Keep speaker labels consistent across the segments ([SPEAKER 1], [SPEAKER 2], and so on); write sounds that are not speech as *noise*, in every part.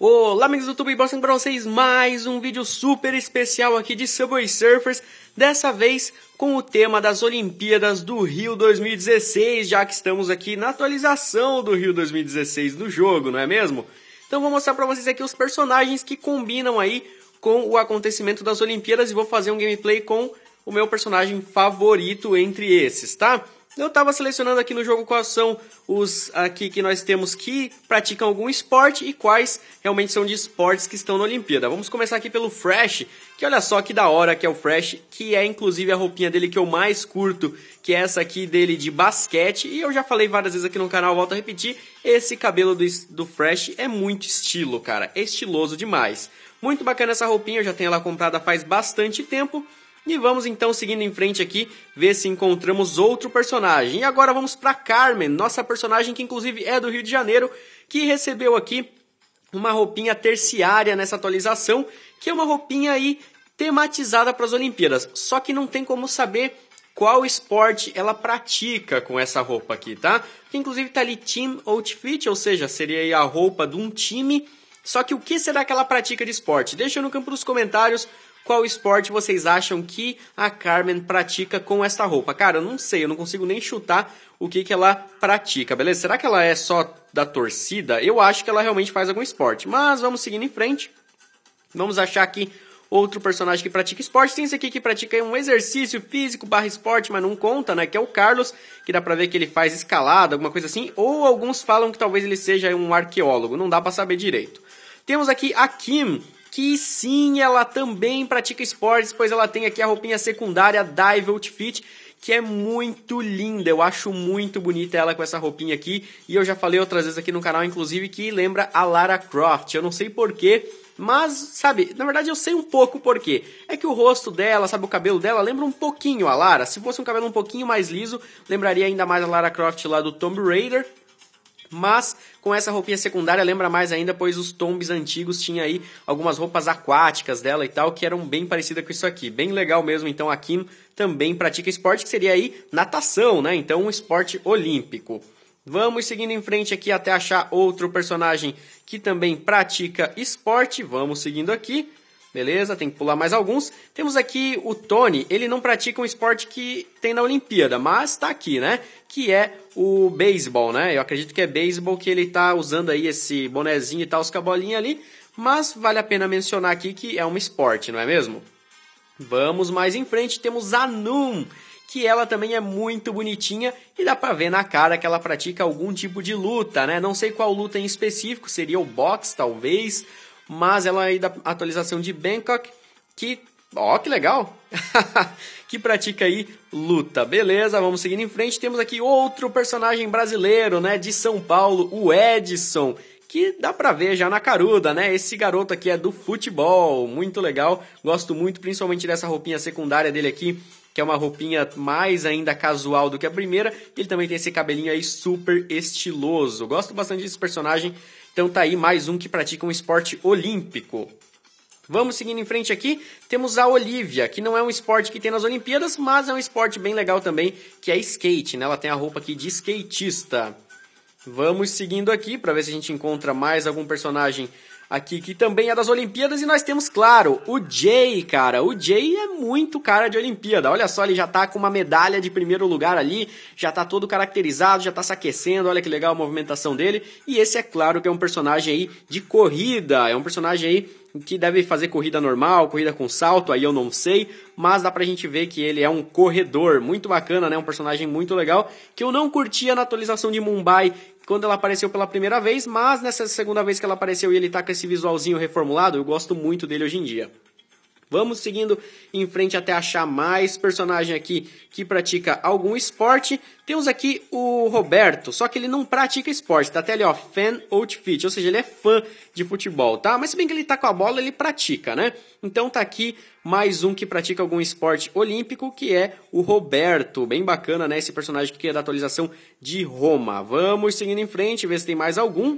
[SPEAKER 1] Olá amigos do YouTube, mostrando para vocês mais um vídeo super especial aqui de Subway Surfers, dessa vez com o tema das Olimpíadas do Rio 2016, já que estamos aqui na atualização do Rio 2016 do jogo, não é mesmo? Então vou mostrar para vocês aqui os personagens que combinam aí com o acontecimento das Olimpíadas e vou fazer um gameplay com o meu personagem favorito entre esses, tá? Eu estava selecionando aqui no jogo quais são os aqui que nós temos que praticam algum esporte e quais realmente são de esportes que estão na Olimpíada. Vamos começar aqui pelo Fresh, que olha só que da hora que é o Fresh, que é inclusive a roupinha dele que eu mais curto, que é essa aqui dele de basquete. E eu já falei várias vezes aqui no canal, volto a repetir, esse cabelo do, do Fresh é muito estilo, cara, é estiloso demais. Muito bacana essa roupinha, eu já tenho ela comprada faz bastante tempo. E vamos então seguindo em frente aqui, ver se encontramos outro personagem. E agora vamos para Carmen, nossa personagem que inclusive é do Rio de Janeiro, que recebeu aqui uma roupinha terciária nessa atualização, que é uma roupinha aí tematizada para as Olimpíadas. Só que não tem como saber qual esporte ela pratica com essa roupa aqui, tá? Que inclusive tá ali team outfit, ou seja, seria a roupa de um time. Só que o que será que ela pratica de esporte? Deixa no campo dos comentários qual esporte vocês acham que a Carmen pratica com essa roupa? Cara, eu não sei, eu não consigo nem chutar o que, que ela pratica, beleza? Será que ela é só da torcida? Eu acho que ela realmente faz algum esporte. Mas vamos seguindo em frente. Vamos achar aqui outro personagem que pratica esporte. Tem esse aqui que pratica um exercício físico barra esporte, mas não conta, né? Que é o Carlos, que dá pra ver que ele faz escalada, alguma coisa assim. Ou alguns falam que talvez ele seja um arqueólogo, não dá para saber direito. Temos aqui a Kim, que sim, ela também pratica esportes, pois ela tem aqui a roupinha secundária Dive Outfit, que é muito linda. Eu acho muito bonita ela com essa roupinha aqui. E eu já falei outras vezes aqui no canal, inclusive, que lembra a Lara Croft. Eu não sei porquê. Mas, sabe, na verdade eu sei um pouco porquê. É que o rosto dela, sabe, o cabelo dela lembra um pouquinho a Lara. Se fosse um cabelo um pouquinho mais liso, lembraria ainda mais a Lara Croft lá do Tomb Raider. Mas com essa roupinha secundária lembra mais ainda, pois os tombes antigos tinha aí algumas roupas aquáticas dela e tal, que eram bem parecidas com isso aqui. Bem legal mesmo, então a Kim também pratica esporte, que seria aí natação, né? Então um esporte olímpico. Vamos seguindo em frente aqui até achar outro personagem que também pratica esporte. Vamos seguindo aqui beleza? Tem que pular mais alguns. Temos aqui o Tony, ele não pratica um esporte que tem na Olimpíada, mas está aqui, né? Que é o beisebol, né? Eu acredito que é beisebol que ele está usando aí esse bonezinho e tal, os cabolinhas ali, mas vale a pena mencionar aqui que é um esporte, não é mesmo? Vamos mais em frente, temos a Num, que ela também é muito bonitinha e dá pra ver na cara que ela pratica algum tipo de luta, né? Não sei qual luta em específico, seria o boxe talvez, mas ela é aí da atualização de Bangkok, que Ó, que legal! *laughs* que pratica aí luta. Beleza, vamos seguindo em frente. Temos aqui outro personagem brasileiro, né, de São Paulo, o Edson, que dá pra ver já na caruda, né? Esse garoto aqui é do futebol, muito legal. Gosto muito, principalmente dessa roupinha secundária dele aqui, que é uma roupinha mais ainda casual do que a primeira. Ele também tem esse cabelinho aí super estiloso. Gosto bastante desse personagem. Então tá aí mais um que pratica um esporte olímpico. Vamos seguindo em frente aqui, temos a Olivia, que não é um esporte que tem nas Olimpíadas, mas é um esporte bem legal também, que é skate, né? Ela tem a roupa aqui de skatista. Vamos seguindo aqui para ver se a gente encontra mais algum personagem aqui, que também é das Olimpíadas, e nós temos, claro, o Jay, cara. O Jay é muito cara de Olimpíada. Olha só, ele já tá com uma medalha de primeiro lugar ali, já tá todo caracterizado, já tá se aquecendo, olha que legal a movimentação dele. E esse é claro que é um personagem aí de corrida, é um personagem aí que deve fazer corrida normal, corrida com salto, aí eu não sei, mas dá pra gente ver que ele é um corredor, muito bacana, né? Um personagem muito legal, que eu não curtia na atualização de Mumbai, quando ela apareceu pela primeira vez, mas nessa segunda vez que ela apareceu e ele tá com esse visualzinho reformulado, eu gosto muito dele hoje em dia. Vamos seguindo em frente até achar mais personagem aqui que pratica algum esporte. Temos aqui o Roberto, só que ele não pratica esporte, tá até ali, ó, fan outfit, ou seja, ele é fã de futebol, tá? Mas se bem que ele tá com a bola, ele pratica, né? Então tá aqui mais um que pratica algum esporte olímpico, que é o Roberto. Bem bacana, né? Esse personagem que é da atualização de Roma. Vamos seguindo em frente, ver se tem mais algum.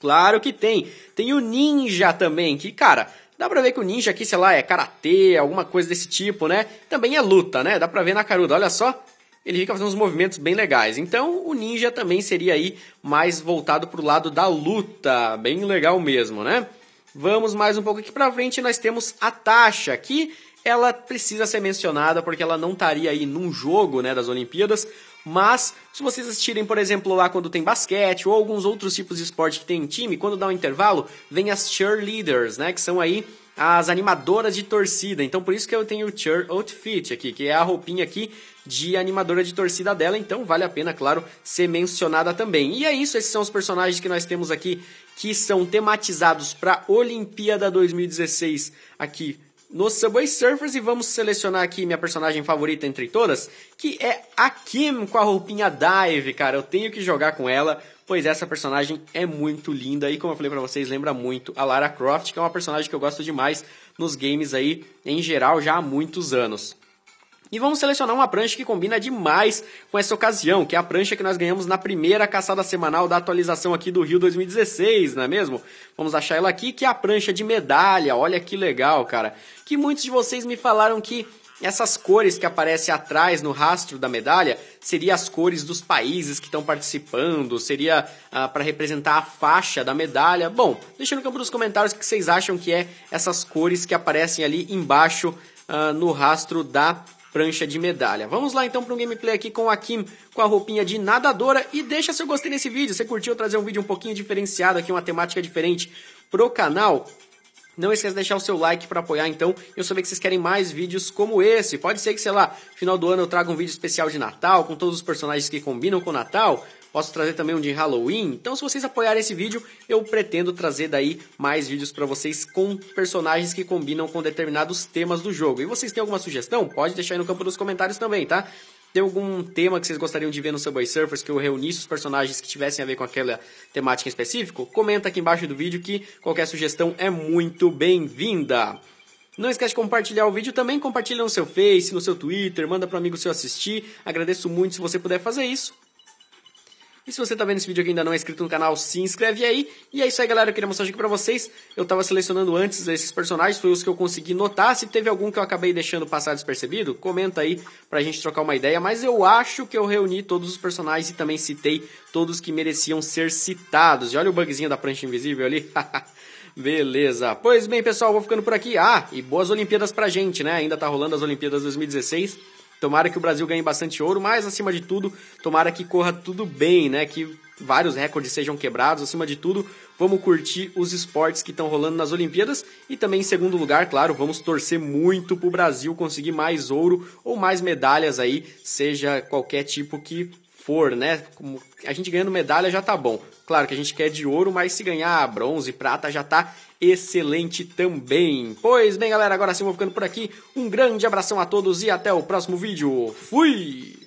[SPEAKER 1] Claro que tem. Tem o Ninja também, que, cara, Dá pra ver que o ninja aqui, sei lá, é karatê, alguma coisa desse tipo, né? Também é luta, né? Dá pra ver na caruda, olha só. Ele fica fazendo uns movimentos bem legais. Então, o ninja também seria aí mais voltado pro lado da luta. Bem legal mesmo, né? Vamos mais um pouco aqui pra frente, nós temos a taxa, que ela precisa ser mencionada porque ela não estaria aí num jogo né, das Olimpíadas. Mas, se vocês assistirem, por exemplo, lá quando tem basquete ou alguns outros tipos de esporte que tem em time, quando dá um intervalo, vem as cheerleaders, né? Que são aí as animadoras de torcida. Então, por isso que eu tenho o cheer outfit aqui, que é a roupinha aqui de animadora de torcida dela. Então, vale a pena, claro, ser mencionada também. E é isso, esses são os personagens que nós temos aqui que são tematizados para Olimpíada 2016 aqui no Subway Surfers e vamos selecionar aqui minha personagem favorita entre todas, que é a Kim com a roupinha Dive, cara. Eu tenho que jogar com ela, pois essa personagem é muito linda e como eu falei para vocês, lembra muito a Lara Croft, que é uma personagem que eu gosto demais nos games aí em geral já há muitos anos. E vamos selecionar uma prancha que combina demais com essa ocasião, que é a prancha que nós ganhamos na primeira caçada semanal da atualização aqui do Rio 2016, não é mesmo? Vamos achar ela aqui, que é a prancha de medalha, olha que legal, cara. Que muitos de vocês me falaram que essas cores que aparecem atrás no rastro da medalha seriam as cores dos países que estão participando, seria ah, para representar a faixa da medalha. Bom, deixa no campo dos comentários o que vocês acham que é essas cores que aparecem ali embaixo ah, no rastro da prancha de medalha. Vamos lá então para um gameplay aqui com a Kim com a roupinha de nadadora e deixa seu gostei nesse vídeo. Você curtiu trazer um vídeo um pouquinho diferenciado aqui, uma temática diferente pro canal? Não esqueça de deixar o seu like para apoiar, então. Eu saber que vocês querem mais vídeos como esse. Pode ser que, sei lá, final do ano eu traga um vídeo especial de Natal, com todos os personagens que combinam com o Natal. Posso trazer também um de Halloween. Então, se vocês apoiarem esse vídeo, eu pretendo trazer daí mais vídeos para vocês com personagens que combinam com determinados temas do jogo. E vocês têm alguma sugestão? Pode deixar aí no campo dos comentários também, tá? Tem algum tema que vocês gostariam de ver no Subway Surfers que eu reunisse os personagens que tivessem a ver com aquela temática em específico? Comenta aqui embaixo do vídeo que qualquer sugestão é muito bem-vinda. Não esquece de compartilhar o vídeo, também compartilha no seu Face, no seu Twitter, manda para um amigo seu assistir. Agradeço muito se você puder fazer isso. E se você tá vendo esse vídeo aqui e ainda não é inscrito no canal, se inscreve aí. E é isso aí, galera. Eu queria mostrar aqui pra vocês. Eu tava selecionando antes esses personagens, foi os que eu consegui notar. Se teve algum que eu acabei deixando passar despercebido, comenta aí pra gente trocar uma ideia. Mas eu acho que eu reuni todos os personagens e também citei todos que mereciam ser citados. E olha o bugzinho da prancha invisível ali. *laughs* Beleza. Pois bem, pessoal, vou ficando por aqui. Ah, e boas Olimpíadas pra gente, né? Ainda tá rolando as Olimpíadas 2016. Tomara que o Brasil ganhe bastante ouro, mas acima de tudo, tomara que corra tudo bem, né? Que vários recordes sejam quebrados. Acima de tudo, vamos curtir os esportes que estão rolando nas Olimpíadas e também em segundo lugar, claro, vamos torcer muito pro Brasil conseguir mais ouro ou mais medalhas aí, seja qualquer tipo que for, né? A gente ganhando medalha já tá bom. Claro que a gente quer de ouro, mas se ganhar bronze, prata já tá excelente também. Pois bem, galera, agora sim eu vou ficando por aqui. Um grande abração a todos e até o próximo vídeo. Fui!